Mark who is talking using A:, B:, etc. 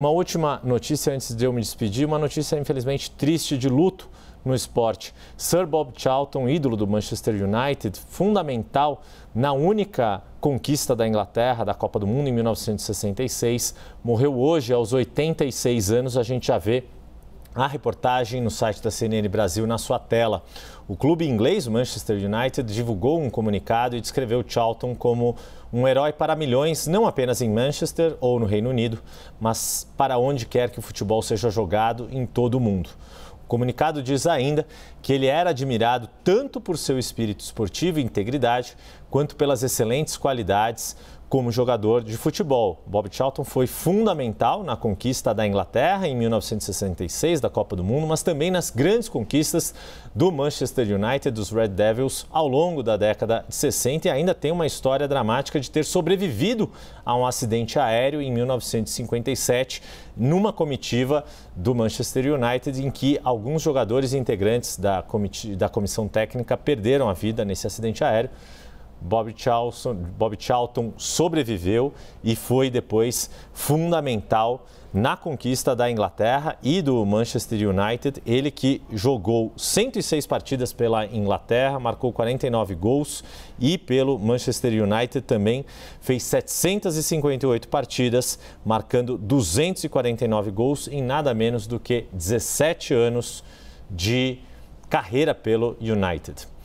A: Uma última notícia antes de eu me despedir, uma notícia infelizmente triste de luto no esporte. Sir Bob Charlton, ídolo do Manchester United, fundamental na única conquista da Inglaterra da Copa do Mundo em 1966, morreu hoje aos 86 anos. A gente já vê a reportagem no site da CNN Brasil na sua tela. O clube inglês Manchester United divulgou um comunicado e descreveu Charlton como um herói para milhões, não apenas em Manchester ou no Reino Unido, mas para onde quer que o futebol seja jogado em todo o mundo. O comunicado diz ainda que ele era admirado tanto por seu espírito esportivo e integridade, quanto pelas excelentes qualidades como jogador de futebol. Bob Charlton foi fundamental na conquista da Inglaterra em 1966 da Copa do Mundo, mas também nas grandes conquistas do Manchester United, dos Red Devils ao longo da década de 60 e ainda tem uma história dramática de ter sobrevivido a um acidente aéreo em 1957 numa comitiva do Manchester United em que alguns jogadores integrantes da, da comissão técnica perderam a vida nesse acidente aéreo. Bob Charlton, Bob Charlton sobreviveu e foi depois fundamental na conquista da Inglaterra e do Manchester United. Ele que jogou 106 partidas pela Inglaterra, marcou 49 gols e pelo Manchester United também fez 758 partidas, marcando 249 gols em nada menos do que 17 anos de carreira pelo United.